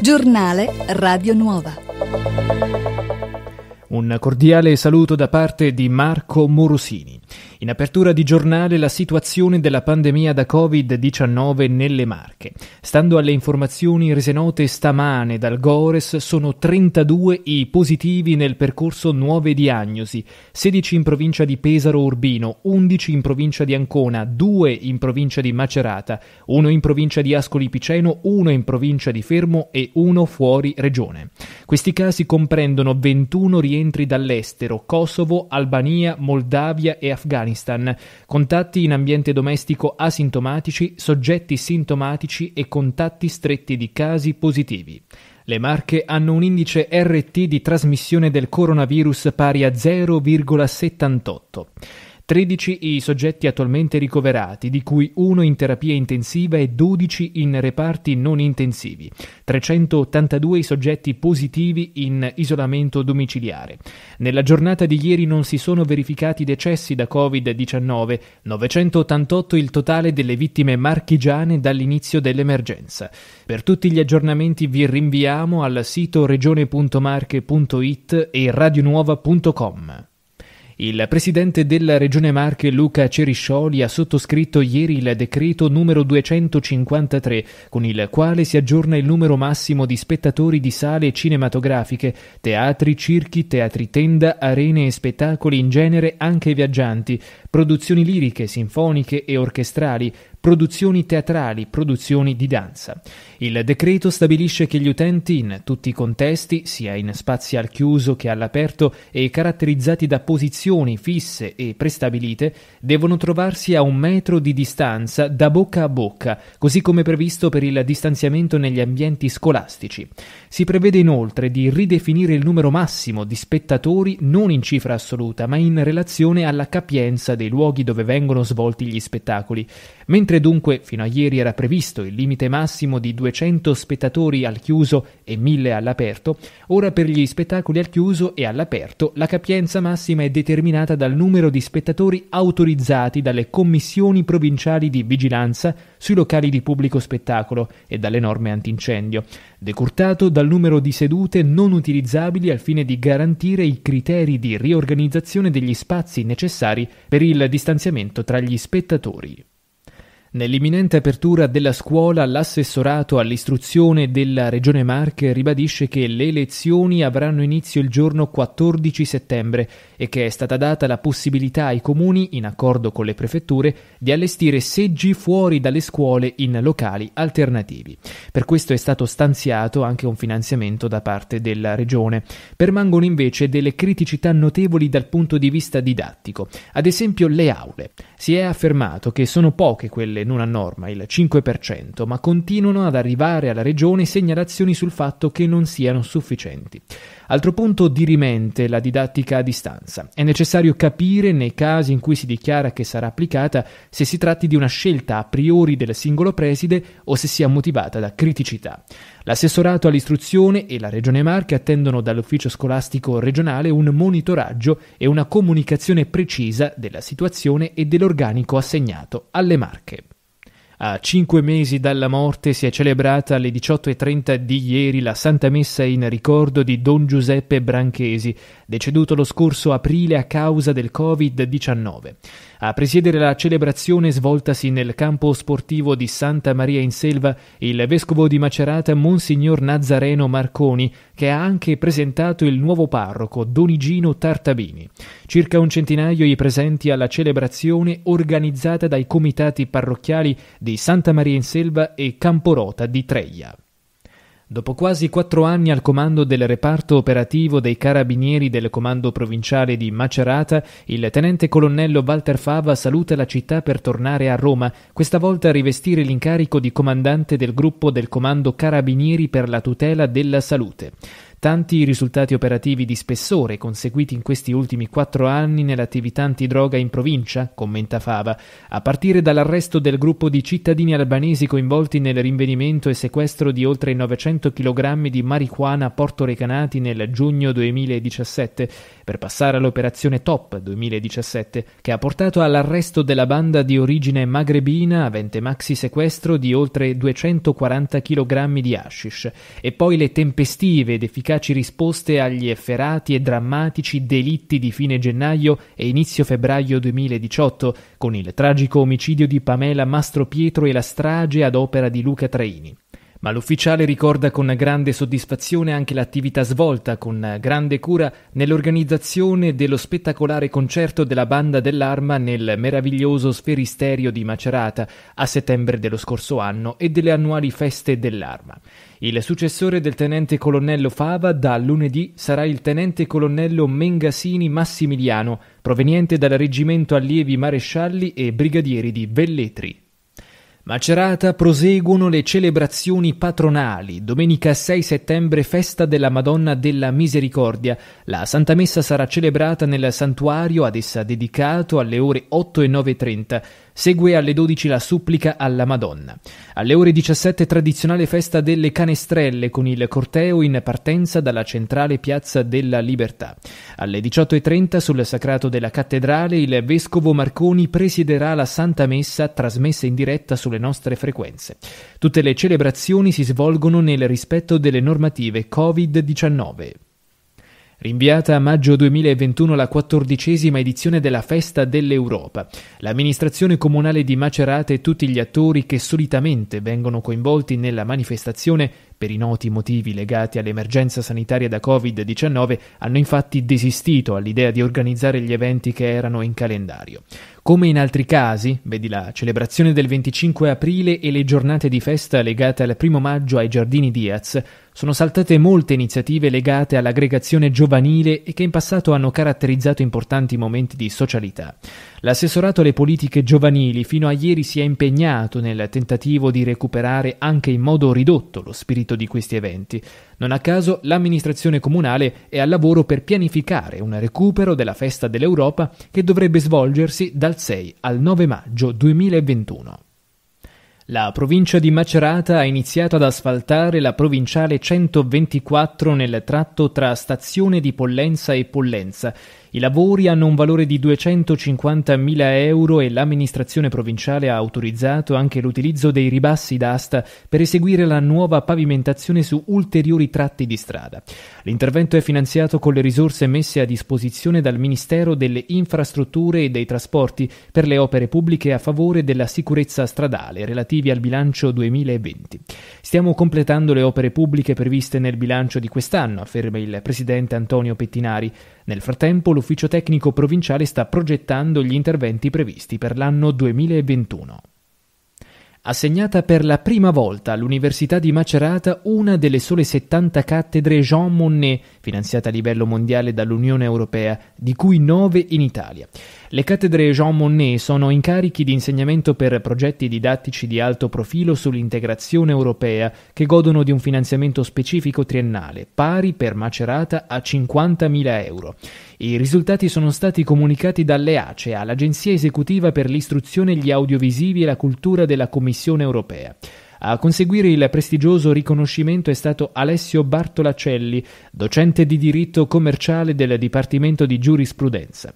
Giornale Radio Nuova. Un cordiale saluto da parte di Marco Morosini. In apertura di giornale la situazione della pandemia da Covid-19 nelle Marche. Stando alle informazioni rese note stamane dal Gores, sono 32 i positivi nel percorso nuove diagnosi, 16 in provincia di Pesaro Urbino, 11 in provincia di Ancona, 2 in provincia di Macerata, 1 in provincia di Ascoli Piceno, 1 in provincia di Fermo e 1 fuori regione. Questi casi comprendono 21 rientranti rientri dall'estero, Kosovo, Albania, Moldavia e Afghanistan, contatti in ambiente domestico asintomatici, soggetti sintomatici e contatti stretti di casi positivi. Le Marche hanno un indice RT di trasmissione del coronavirus pari a 0,78. 13 i soggetti attualmente ricoverati, di cui uno in terapia intensiva e 12 in reparti non intensivi, 382 i soggetti positivi in isolamento domiciliare. Nella giornata di ieri non si sono verificati decessi da Covid-19, 988 il totale delle vittime marchigiane dall'inizio dell'emergenza. Per tutti gli aggiornamenti vi rinviamo al sito regione.marche.it e radionuova.com. Il presidente della Regione Marche Luca Ceriscioli ha sottoscritto ieri il decreto numero 253 con il quale si aggiorna il numero massimo di spettatori di sale cinematografiche, teatri, circhi, teatri tenda, arene e spettacoli in genere anche viaggianti, produzioni liriche, sinfoniche e orchestrali, produzioni teatrali, produzioni di danza. Il decreto stabilisce che gli utenti in tutti i contesti, sia in spazi al chiuso che all'aperto e caratterizzati da posizioni fisse e prestabilite, devono trovarsi a un metro di distanza da bocca a bocca, così come previsto per il distanziamento negli ambienti scolastici. Si prevede inoltre di ridefinire il numero massimo di spettatori non in cifra assoluta, ma in relazione alla capienza dei luoghi dove vengono svolti gli spettacoli, mentre Mentre dunque fino a ieri era previsto il limite massimo di 200 spettatori al chiuso e 1000 all'aperto, ora per gli spettacoli al chiuso e all'aperto la capienza massima è determinata dal numero di spettatori autorizzati dalle commissioni provinciali di vigilanza sui locali di pubblico spettacolo e dalle norme antincendio, decurtato dal numero di sedute non utilizzabili al fine di garantire i criteri di riorganizzazione degli spazi necessari per il distanziamento tra gli spettatori. Nell'imminente apertura della scuola, l'assessorato all'istruzione della Regione Marche ribadisce che le lezioni avranno inizio il giorno 14 settembre e che è stata data la possibilità ai comuni, in accordo con le prefetture, di allestire seggi fuori dalle scuole in locali alternativi. Per questo è stato stanziato anche un finanziamento da parte della regione. Permangono invece delle criticità notevoli dal punto di vista didattico, ad esempio le aule. Si è affermato che sono poche quelle non a norma, il 5%, ma continuano ad arrivare alla regione segnalazioni sul fatto che non siano sufficienti. Altro punto dirimente la didattica a distanza. È necessario capire nei casi in cui si dichiara che sarà applicata se si tratti di una scelta a priori del singolo preside o se sia motivata da criticità. L'assessorato all'istruzione e la Regione Marche attendono dall'ufficio scolastico regionale un monitoraggio e una comunicazione precisa della situazione e dell'organico assegnato alle Marche. A cinque mesi dalla morte si è celebrata alle 18.30 di ieri la Santa Messa in ricordo di Don Giuseppe Branchesi, deceduto lo scorso aprile a causa del Covid-19. A presiedere la celebrazione svoltasi nel campo sportivo di Santa Maria in Selva il vescovo di Macerata Monsignor Nazareno Marconi, che ha anche presentato il nuovo parroco Donigino Tartabini. Circa un centinaio i presenti alla celebrazione organizzata dai comitati parrocchiali di Santa Maria in Selva e Camporota di Treia. Dopo quasi quattro anni al comando del reparto operativo dei carabinieri del comando provinciale di Macerata, il tenente colonnello Walter Fava saluta la città per tornare a Roma, questa volta a rivestire l'incarico di comandante del gruppo del comando carabinieri per la tutela della salute. Tanti i risultati operativi di spessore conseguiti in questi ultimi quattro anni nell'attività antidroga in provincia, commenta Fava, a partire dall'arresto del gruppo di cittadini albanesi coinvolti nel rinvenimento e sequestro di oltre 900 kg di marijuana portorecanati nel giugno 2017 per passare all'operazione Top 2017, che ha portato all'arresto della banda di origine magrebina avente maxi sequestro di oltre 240 kg di hashish, e poi le tempestive ed efficaci risposte agli efferati e drammatici delitti di fine gennaio e inizio febbraio 2018, con il tragico omicidio di Pamela Mastro Pietro e la strage ad opera di Luca Traini. Ma l'ufficiale ricorda con grande soddisfazione anche l'attività svolta con grande cura nell'organizzazione dello spettacolare concerto della banda dell'arma nel meraviglioso sferisterio di Macerata a settembre dello scorso anno e delle annuali feste dell'arma. Il successore del tenente colonnello Fava da lunedì sarà il tenente colonnello Mengasini Massimiliano, proveniente dal reggimento allievi marescialli e brigadieri di Velletri. Macerata proseguono le celebrazioni patronali. Domenica 6 settembre, festa della Madonna della Misericordia. La Santa Messa sarà celebrata nel santuario ad essa dedicato alle ore 8 e 9.30. Segue alle 12 la supplica alla Madonna. Alle ore 17 tradizionale festa delle canestrelle con il corteo in partenza dalla centrale Piazza della Libertà. Alle 18.30 sul sacrato della cattedrale il vescovo Marconi presiederà la Santa Messa trasmessa in diretta sulle nostre frequenze. Tutte le celebrazioni si svolgono nel rispetto delle normative Covid-19. Rinviata a maggio 2021 la quattordicesima edizione della Festa dell'Europa, l'amministrazione comunale di Macerata e tutti gli attori che solitamente vengono coinvolti nella manifestazione per i noti motivi legati all'emergenza sanitaria da Covid-19 hanno infatti desistito all'idea di organizzare gli eventi che erano in calendario. Come in altri casi, vedi la celebrazione del 25 aprile e le giornate di festa legate al primo maggio ai Giardini Diaz, sono saltate molte iniziative legate all'aggregazione giovanile e che in passato hanno caratterizzato importanti momenti di socialità. L'assessorato alle politiche giovanili fino a ieri si è impegnato nel tentativo di recuperare anche in modo ridotto lo spirito di questi eventi, non a caso l'amministrazione comunale è al lavoro per pianificare un recupero della festa dell'Europa che dovrebbe svolgersi dal 6 al 9 maggio 2021. La provincia di Macerata ha iniziato ad asfaltare la provinciale 124 nel tratto tra stazione di Pollenza e Pollenza i lavori hanno un valore di 250.000 euro e l'amministrazione provinciale ha autorizzato anche l'utilizzo dei ribassi d'asta per eseguire la nuova pavimentazione su ulteriori tratti di strada. L'intervento è finanziato con le risorse messe a disposizione dal Ministero delle Infrastrutture e dei Trasporti per le opere pubbliche a favore della sicurezza stradale relativi al bilancio 2020. Stiamo completando le opere pubbliche previste nel bilancio di quest'anno, afferma il presidente Antonio Pettinari. Nel frattempo l'Ufficio Tecnico Provinciale sta progettando gli interventi previsti per l'anno 2021. Assegnata per la prima volta all'Università di Macerata una delle sole 70 cattedre Jean Monnet, finanziate a livello mondiale dall'Unione Europea, di cui 9 in Italia. Le cattedre Jean Monnet sono incarichi di insegnamento per progetti didattici di alto profilo sull'integrazione europea che godono di un finanziamento specifico triennale, pari per Macerata a 50.000 euro. I risultati sono stati comunicati dalle ACEA, l'Agenzia esecutiva per l'istruzione, gli audiovisivi e la cultura della Commissione europea. A conseguire il prestigioso riconoscimento è stato Alessio Bartolacelli, docente di diritto commerciale del Dipartimento di giurisprudenza.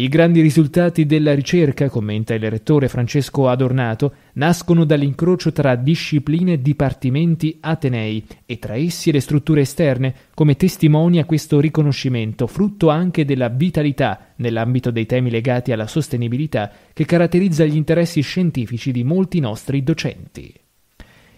I grandi risultati della ricerca, commenta il rettore Francesco Adornato, nascono dall'incrocio tra discipline dipartimenti atenei e tra essi le strutture esterne, come testimonia questo riconoscimento, frutto anche della vitalità, nell'ambito dei temi legati alla sostenibilità, che caratterizza gli interessi scientifici di molti nostri docenti.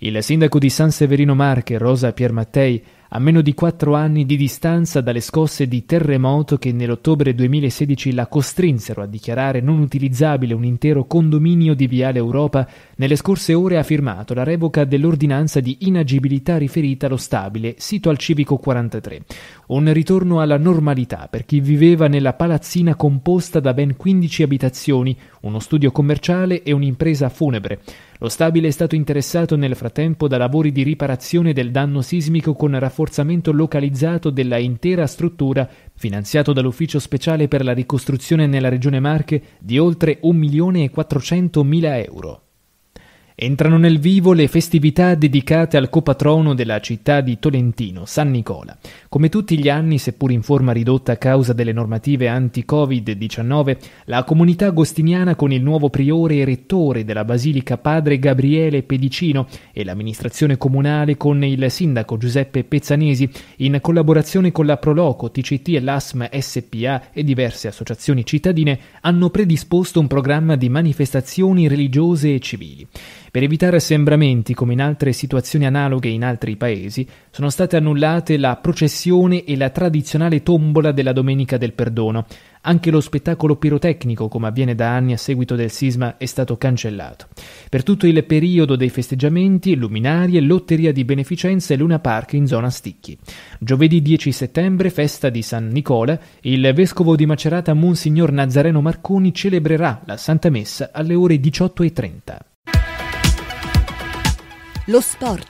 Il sindaco di San Severino Marche, Rosa Piermattei, a meno di quattro anni di distanza dalle scosse di terremoto che nell'ottobre 2016 la costrinsero a dichiarare non utilizzabile un intero condominio di Viale Europa, nelle scorse ore ha firmato la revoca dell'ordinanza di inagibilità riferita allo stabile, sito al civico 43. Un ritorno alla normalità per chi viveva nella palazzina composta da ben 15 abitazioni, uno studio commerciale e un'impresa funebre. Lo stabile è stato interessato nel frattempo da lavori di riparazione del danno sismico con rafforzamento localizzato della intera struttura, finanziato dall'Ufficio Speciale per la Ricostruzione nella Regione Marche di oltre 1.400.000 euro. Entrano nel vivo le festività dedicate al copatrono della città di Tolentino, San Nicola. Come tutti gli anni, seppur in forma ridotta a causa delle normative anti-Covid-19, la comunità agostiniana con il nuovo priore e rettore della Basilica Padre Gabriele Pedicino e l'amministrazione comunale con il sindaco Giuseppe Pezzanesi, in collaborazione con la Proloco, TCT e l'ASM SPA e diverse associazioni cittadine, hanno predisposto un programma di manifestazioni religiose e civili. Per evitare assembramenti, come in altre situazioni analoghe in altri paesi, sono state annullate la processione e la tradizionale tombola della Domenica del Perdono. Anche lo spettacolo pirotecnico, come avviene da anni a seguito del sisma, è stato cancellato. Per tutto il periodo dei festeggiamenti, luminarie, lotteria di beneficenza e Luna Park in zona Sticchi. Giovedì 10 settembre, festa di San Nicola, il vescovo di Macerata Monsignor Nazareno Marconi celebrerà la Santa Messa alle ore 18.30 lo sport.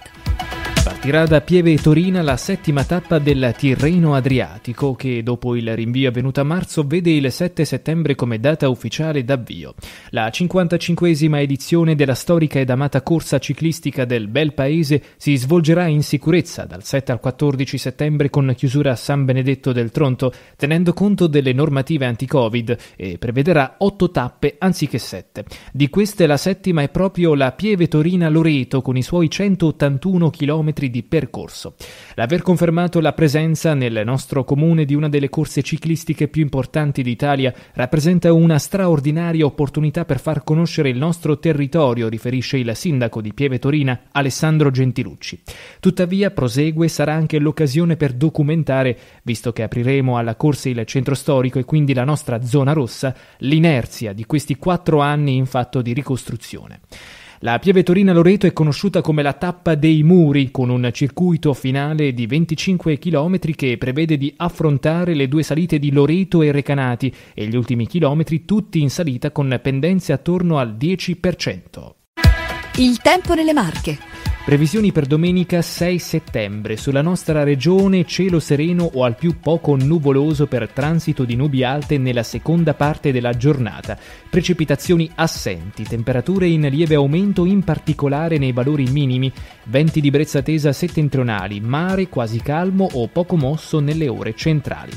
Partirà da Pieve Torina la settima tappa del Tirreno Adriatico che dopo il rinvio avvenuto a marzo vede il 7 settembre come data ufficiale d'avvio. La 55esima edizione della storica ed amata corsa ciclistica del bel paese si svolgerà in sicurezza dal 7 al 14 settembre con chiusura a San Benedetto del Tronto tenendo conto delle normative anti-Covid e prevederà 8 tappe anziché 7. Di queste la settima è proprio la Pieve Torina Loreto con i suoi 181 km di di percorso. L'aver confermato la presenza nel nostro comune di una delle corse ciclistiche più importanti d'Italia rappresenta una straordinaria opportunità per far conoscere il nostro territorio, riferisce il sindaco di Pieve Torina, Alessandro Gentilucci. Tuttavia, prosegue, sarà anche l'occasione per documentare, visto che apriremo alla corsa il centro storico e quindi la nostra zona rossa, l'inerzia di questi quattro anni in fatto di ricostruzione. La Pieve Torina Loreto è conosciuta come la tappa dei muri, con un circuito finale di 25 km che prevede di affrontare le due salite di Loreto e Recanati e gli ultimi chilometri tutti in salita con pendenze attorno al 10%. Il tempo nelle Marche. Previsioni per domenica 6 settembre. Sulla nostra regione cielo sereno o al più poco nuvoloso per transito di nubi alte nella seconda parte della giornata. Precipitazioni assenti, temperature in lieve aumento in particolare nei valori minimi, venti di brezza tesa settentrionali, mare quasi calmo o poco mosso nelle ore centrali.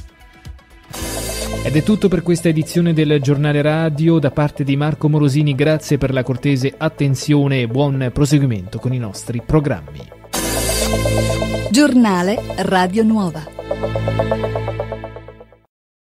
Ed è tutto per questa edizione del giornale radio da parte di Marco Morosini, grazie per la cortese attenzione e buon proseguimento con i nostri programmi. Giornale Radio Nuova.